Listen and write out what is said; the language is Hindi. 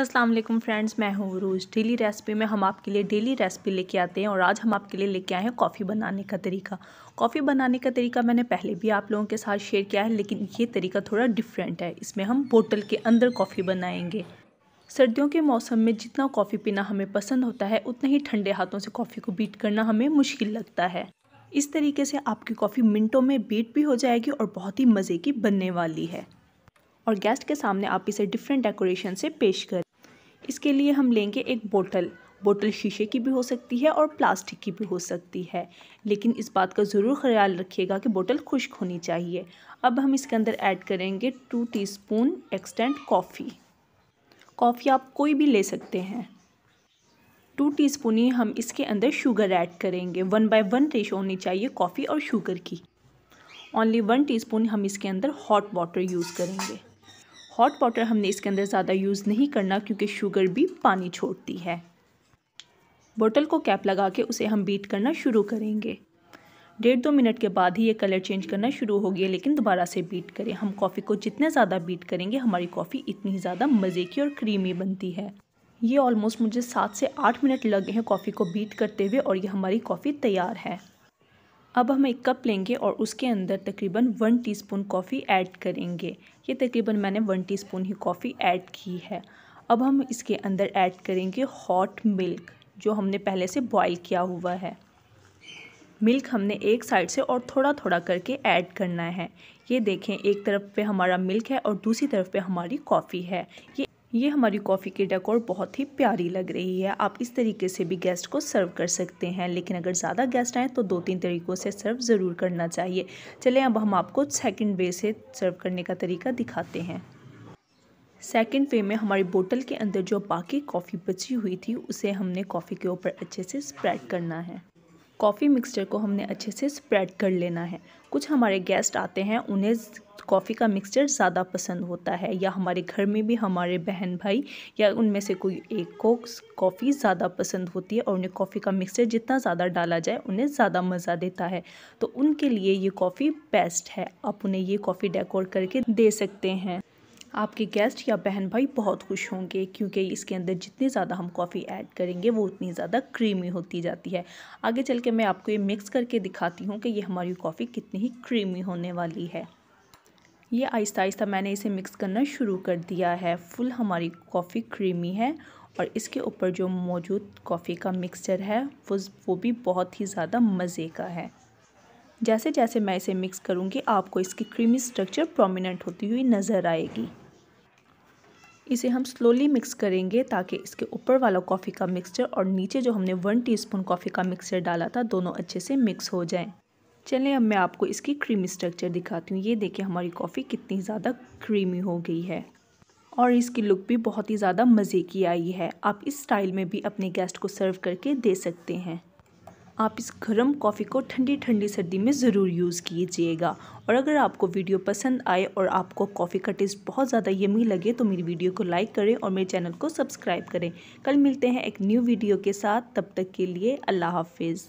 असलम फ्रेंड्स मैं हूँ रोज़ डेली रेसिपी में हम आपके लिए डेली रेसिपी लेके आते हैं और आज हम आपके लिए लेके आए हैं कॉफ़ी बनाने का तरीका कॉफ़ी बनाने का तरीका मैंने पहले भी आप लोगों के साथ शेयर किया है लेकिन ये तरीका थोड़ा डिफरेंट है इसमें हम बोतल के अंदर कॉफ़ी बनाएंगे सर्दियों के मौसम में जितना कॉफ़ी पीना हमें पसंद होता है उतना ही ठंडे हाथों से कॉफ़ी को बीट करना हमें मुश्किल लगता है इस तरीके से आपकी कॉफ़ी मिनटों में बीट भी हो जाएगी और बहुत ही मज़े की बनने वाली है और गेस्ट के सामने आप इसे डिफरेंट डेकोरेशन से पेश करें इसके लिए हम लेंगे एक बोतल बोतल शीशे की भी हो सकती है और प्लास्टिक की भी हो सकती है लेकिन इस बात का ज़रूर ख्याल रखिएगा कि बोतल खुश्क होनी चाहिए अब हम इसके अंदर ऐड करेंगे two teaspoon instant coffee coffee आप कोई भी ले सकते हैं टू टीस्पून ही हम इसके अंदर शुगर ऐड करेंगे वन बाय वन रेशो होनी चाहिए कॉफ़ी और शुगर की ओनली वन टी हम इसके अंदर हॉट वाटर यूज़ करेंगे हॉट वाटर हमने इसके अंदर ज़्यादा यूज़ नहीं करना क्योंकि शुगर भी पानी छोड़ती है बोतल को कैप लगा के उसे हम बीट करना शुरू करेंगे डेढ़ दो मिनट के बाद ही ये कलर चेंज करना शुरू हो गया लेकिन दोबारा से बीट करें हम कॉफ़ी को जितना ज़्यादा बीट करेंगे हमारी कॉफ़ी इतनी ज़्यादा मज़े की और क्रीमी बनती है ये ऑलमोस्ट मुझे सात से आठ मिनट लगे हैं कॉफ़ी को बीट करते हुए और ये हमारी कॉफ़ी तैयार है अब हम एक कप लेंगे और उसके अंदर तकरीबन वन टीस्पून कॉफ़ी ऐड करेंगे ये तकरीबन मैंने वन टीस्पून ही कॉफ़ी ऐड की है अब हम इसके अंदर ऐड करेंगे हॉट मिल्क जो हमने पहले से बॉईल किया हुआ है मिल्क हमने एक साइड से और थोड़ा थोड़ा करके ऐड करना है ये देखें एक तरफ पे हमारा मिल्क है और दूसरी तरफ पे हमारी कॉफ़ी है ये ये हमारी कॉफ़ी की डेकोर बहुत ही प्यारी लग रही है आप इस तरीके से भी गेस्ट को सर्व कर सकते हैं लेकिन अगर ज़्यादा गेस्ट आएँ तो दो तीन तरीक़ों से सर्व ज़रूर करना चाहिए चलें अब हम आपको सेकंड वे से सर्व करने का तरीका दिखाते हैं सेकंड वे में हमारी बोतल के अंदर जो बाकी कॉफ़ी बची हुई थी उसे हमने कॉफ़ी के ऊपर अच्छे से स्प्रेड करना है कॉफ़ी मिक्सचर को हमने अच्छे से स्प्रेड कर लेना है कुछ हमारे गेस्ट आते हैं उन्हें कॉफ़ी का मिक्सचर ज़्यादा पसंद होता है या हमारे घर में भी हमारे बहन भाई या उनमें से कोई एक को कॉफ़ी ज़्यादा पसंद होती है और उन्हें कॉफ़ी का मिक्सचर जितना ज़्यादा डाला जाए उन्हें ज़्यादा मज़ा देता है तो उनके लिए ये कॉफ़ी बेस्ट है आप उन्हें ये कॉफ़ी डेकोर करके दे सकते हैं आपके गेस्ट या बहन भाई बहुत खुश होंगे क्योंकि इसके अंदर जितनी ज़्यादा हम कॉफ़ी ऐड करेंगे वो उतनी ज़्यादा क्रीमी होती जाती है आगे चल के मैं आपको ये मिक्स करके दिखाती हूँ कि ये हमारी कॉफ़ी कितनी ही क्रीमी होने वाली है ये आहिस्ता आहिस्ता मैंने इसे मिक्स करना शुरू कर दिया है फुल हमारी कॉफ़ी क्रीमी है और इसके ऊपर जो मौजूद कॉफ़ी का मिक्सचर है वो वो भी बहुत ही ज़्यादा मज़े का है जैसे जैसे मैं इसे मिक्स करूँगी आपको इसकी क्रीमी स्ट्रक्चर प्रोमिनेंट होती हुई नज़र आएगी इसे हम स्लोली मिक्स करेंगे ताकि इसके ऊपर वाला कॉफ़ी का मिक्सचर और नीचे जो हमने वन टीस्पून कॉफ़ी का मिक्सचर डाला था दोनों अच्छे से मिक्स हो जाएं चलें अब मैं आपको इसकी क्रीमी स्ट्रक्चर दिखाती हूँ ये देखिए हमारी कॉफ़ी कितनी ज़्यादा क्रीमी हो गई है और इसकी लुक भी बहुत ही ज़्यादा मज़े की आई है आप इस स्टाइल में भी अपने गेस्ट को सर्व करके दे सकते हैं आप इस गर्म कॉफ़ी को ठंडी ठंडी सर्दी में ज़रूर यूज़ कीजिएगा और अगर आपको वीडियो पसंद आए और आपको कॉफ़ी का टेस्ट बहुत ज़्यादा यमी लगे तो मेरी वीडियो को लाइक करें और मेरे चैनल को सब्सक्राइब करें कल मिलते हैं एक न्यू वीडियो के साथ तब तक के लिए अल्लाह हाफिज़